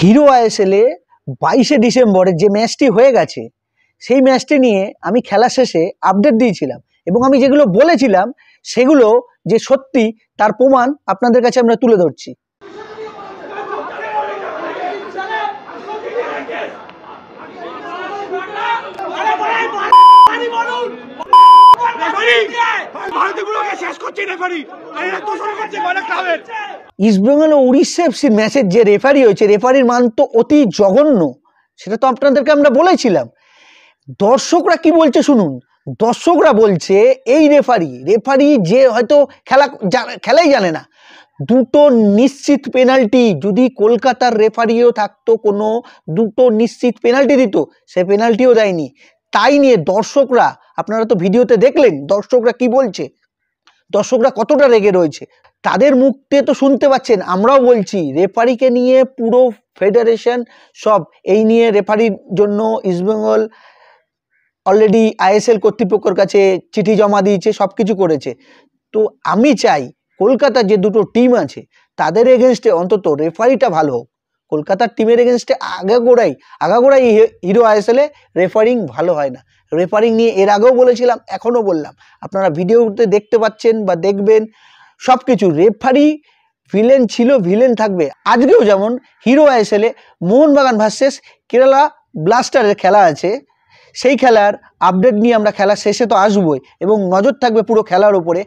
hero আইএসএলে বাইশে ডিসেম্বরের যে ম্যাচটি হয়ে গেছে সেই ম্যাচটি নিয়ে আমি খেলা শেষে আপডেট দিয়েছিলাম এবং আমি যেগুলো বলেছিলাম সেগুলো যে সত্যি তার প্রমাণ আপনাদের কাছে আমরা তুলে ধরছি ইস্টবেঙ্গল ও উড়িষ্যা এফসির ম্যাচের যে রেফারি হয়েছে রেফারির মান তো অতি জঘন্য সেটা তো আপনাদেরকে আমরা বলেছিলাম দর্শকরা কি বলছে শুনুন দর্শকরা বলছে এই রেফারি রেফারি যে হয়তো খেলা খেলাই জানে না দুটো নিশ্চিত পেনাল্টি যদি কলকাতার রেফারিও থাকতো কোনো দুটো নিশ্চিত পেনাল্টি দিত সে পেনাল্টিও দেয়নি তাই নিয়ে দর্শকরা আপনারা তো ভিডিওতে দেখলেন দর্শকরা কি বলছে দর্শকরা কতটা রেগে রয়েছে তাদের মুখ দিয়ে তো শুনতে পাচ্ছেন আমরাও বলছি রেফারিকে নিয়ে পুরো ফেডারেশন সব এই নিয়ে রেফারির জন্য ইস্টবেঙ্গল অলরেডি আইএসএল কর্তৃপক্ষের কাছে চিঠি জমা দিয়েছে সব কিছু করেছে তো আমি চাই কলকাতার যে দুটো টিম আছে তাদের এগেনস্টে অন্তত রেফারিটা ভালো হোক কলকাতার টিমের এগেনস্টে আগাগোড়াই আগাগোড়াই হিরো আইএসএলে রেফারিং ভালো হয় না রেফারিং নিয়ে এর আগেও বলেছিলাম এখনও বললাম আপনারা ভিডিওতে দেখতে পাচ্ছেন বা দেখবেন সব কিছু রেফারি ভিলেন ছিল ভিলেন থাকবে আজকেও যেমন হিরো আইএসএলে মোহনবাগান ভার্সেস কেরালা ব্লাস্টারের খেলা আছে সেই খেলার আপডেট নিয়ে আমরা খেলা শেষে তো আসবই এবং নজর থাকবে পুরো খেলার ওপরে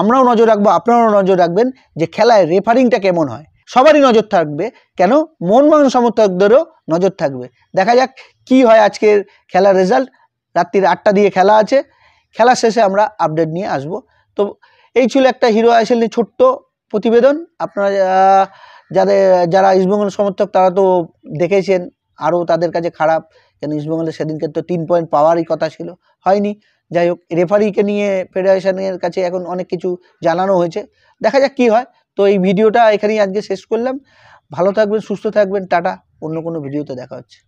আমরাও নজর রাখবো আপনারাও নজর রাখবেন যে খেলায় রেফারিংটা কেমন হয় সবারই নজর থাকবে কেন মোহনবাগান সমর্থকদেরও নজর থাকবে দেখা যাক কি হয় আজকের খেলার রেজাল্ট রাত্রির আটটা দিয়ে খেলা আছে খেলা শেষে আমরা আপডেট নিয়ে আসব তো এই ছিল একটা হিরো আইসেল নিয়ে ছোট্ট প্রতিবেদন আপনারা যাদের যারা ইস্টবেঙ্গল সমর্থক তারা তো দেখেছেন আরও তাদের কাছে খারাপ কেন ইস্টবেঙ্গলের সেদিনকে তো তিন পয়েন্ট পাওয়ারই কথা ছিল হয়নি যাই হোক রেফারিকে নিয়ে ফেডারেশনের কাছে এখন অনেক কিছু জানানো হয়েছে দেখা যাক কি হয় তো এই ভিডিওটা এখানেই আজকে শেষ করলাম ভালো থাকবেন সুস্থ থাকবেন টাটা অন্য কোনো ভিডিওতে দেখা হচ্ছে